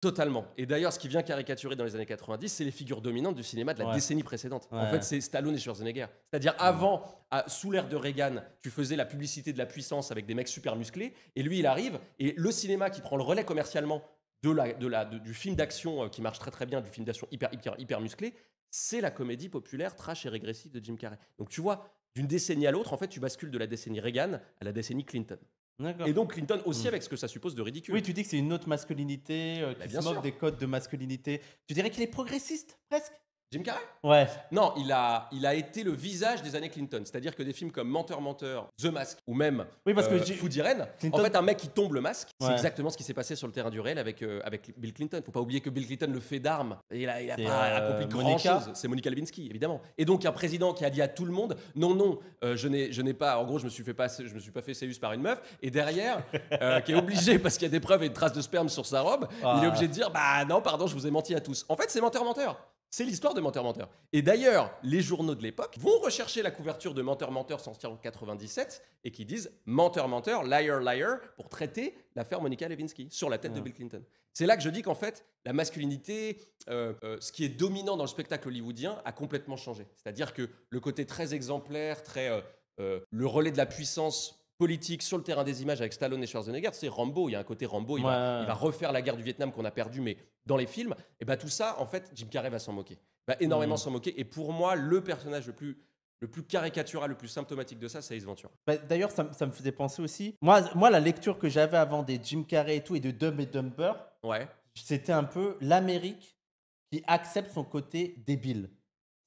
Totalement. Et d'ailleurs, ce qui vient caricaturer dans les années 90, c'est les figures dominantes du cinéma de la décennie précédente. En fait, c'est Stallone et Schwarzenegger. C'est-à-dire, avant, sous l'ère de Reagan, tu faisais la publicité de la puissance avec des mecs super musclés, et lui, il arrive, et le cinéma qui prend le relais commercialement du film d'action euh, qui marche très très bien, du film d'action hyper, hyper, hyper musclé, c'est la comédie populaire trash et régressive de Jim Carrey. Donc tu vois, d'une décennie à l'autre, en fait, tu bascules de la décennie Reagan à la décennie Clinton. Et donc Clinton aussi hmm. avec ce que ça suppose de ridicule. Oui, tu dis que c'est une autre masculinité, euh, bah, qui se moque des codes de masculinité. Tu dirais qu'il est progressiste, presque Jim Carrey Ouais. Non, il a, il a été le visage des années Clinton. C'est-à-dire que des films comme Menteur, Menteur, The Mask ou même oui, parce que euh, Food Irene, en fait, un mec qui tombe le masque, c'est exactement ce qui s'est passé sur le terrain du réel avec, Bill euh, avec Bill Clinton. Faut pas oublier que Bill Clinton le fait d'armes. Il a, il a pas euh, accompli grand-chose. C'est Monica Lewinsky, évidemment. Et donc, un président qui a dit à tout le monde Non, non, je n'ai je n'ai pas. En gros, je me suis fait pas, je me suis pas fait séus par une meuf. Et derrière, qui est obligé, parce qu'il y a des preuves et des traces de sperme sur sa robe, ah. il est obligé de dire Bah non, pardon, je vous ai menti à tous. En fait, c'est Menteur, Menteur. C'est l'histoire de Menteur-Menteur. Et d'ailleurs, les journaux de l'époque vont rechercher la couverture de Menteur-Menteur sorti en 97 et qui disent Menteur-Menteur, liar, liar, pour traiter l'affaire Monica Lewinsky sur la tête de ah. Bill Clinton. C'est là que je dis qu'en fait, la masculinité, euh, euh, ce qui est dominant dans le spectacle hollywoodien, a complètement changé. C'est-à-dire que le côté très exemplaire, très euh, le relais de la puissance politique sur le terrain des images avec Stallone et Schwarzenegger, c'est Rambo. Il y a un côté Rambo, il, va, refaire la guerre du Vietnam qu'on a perdue, mais dans les films. Et bien bah, tout ça, en fait, Jim Carrey va s'en moquer. Il va énormément mm. s'en moquer. Et pour moi, le personnage le plus le plus caricatural, le plus symptomatique de ça, c'est Ace Ventura. Bah, d'ailleurs, ça, me faisait penser aussi. Moi, moi la lecture que j'avais avant des Jim Carrey et tout et de Dumb et Dumber, c'était un peu l'Amérique qui accepte son côté débile,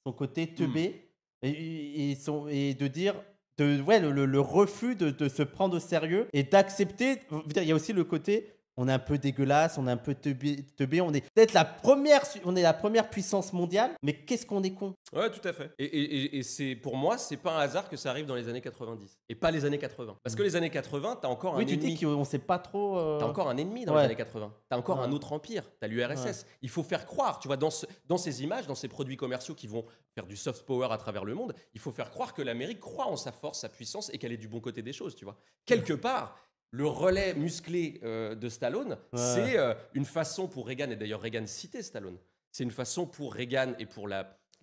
son côté teubé, mm. et, et de dire ouais, le, refus de, de, se prendre au sérieux et d'accepter. Il y a aussi le côté on est un peu dégueulasse, on est un peu teubé, on est peut-être la première, on est la première puissance mondiale, mais qu'est-ce qu'on est con Ouais, tout à fait. Et, c'est pour moi, c'est pas un hasard que ça arrive dans les années 90 et pas les années 80, parce mmh. que les années 80, t'as encore un ennemi. Oui, tu dis qu'on sait pas trop. Euh, t'as encore un ennemi dans les années 80. Tu as encore un autre empire. as l'URSS. Il faut faire croire, tu vois, dans, dans ces images, dans ces produits commerciaux qui vont faire du soft power à travers le monde, il faut faire croire que l'Amérique croit en sa force, sa puissance et qu'elle est du bon côté des choses, tu vois. Quelque part, le relais musclé euh, de Stallone, c'est euh, une façon pour Reagan, et d'ailleurs Reagan citait Stallone, c'est une façon pour Reagan et pour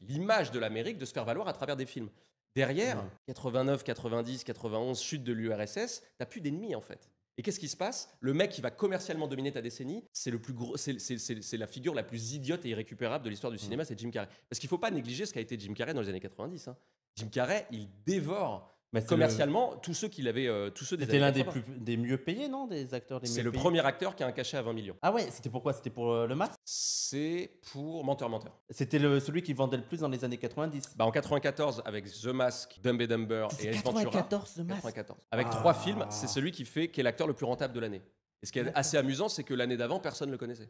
l'image de l'Amérique de se faire valoir à travers des films. Derrière, 89, 90, 91, chute de l'URSS, t'as plus d'ennemis en fait. Et qu'est-ce qui se passe Le mec qui va commercialement dominer ta décennie, c'est le plus gros, c'est la figure la plus idiote et irrécupérable de l'histoire du mm. cinéma, c'est Jim Carrey. Parce qu'il faut pas négliger ce qu'a été Jim Carrey dans les années 90. Hein. Jim Carrey, il dévore bah, commercialement, tous ceux qui l'avaient, euh, tous ceux des C'était l'un des, plus, des mieux payés, non Des acteurs C'est le premier acteur qui a un cachet à 20 millions. Ah ouais, c'était pourquoi C'était pour euh, le masque C'est pour Menteur Menteur. C'était le, celui qui vendait le plus dans les années 90 bah, En 94, avec The Mask, Dumb Dumber et Ace Ventura. 94, The Mask Avec ah. trois films, c'est celui qui, fait, qui est l'acteur le plus rentable de l'année. Et ce qui est assez amusant, c'est que l'année d'avant, personne le connaissait.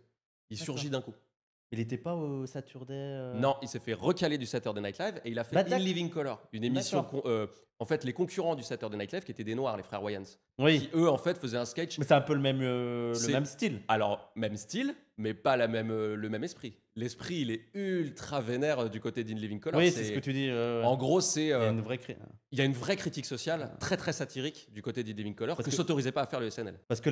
Il surgit d'un coup. Il n'était pas au Saturday. Euh non, il s'est fait recaler du Saturday Night Live et il a fait bah, In Living Color, une émission. Euh, en fait, les concurrents du Saturday Night Live qui étaient des noirs, les frères Wayans. Qui eux, en fait, faisaient un sketch. Mais c'est un peu le même, euh, le même style. Alors, même style, mais pas la même, le même esprit. L'esprit, il est ultra vénère du côté d'In Living Color. Oui, c'est ce que tu dis. en gros, c'est. il, y a une vraie critique sociale, ah. très très satirique du côté d'In Living Color, Parce que, ne s'autorisait pas à faire le SNL. Parce que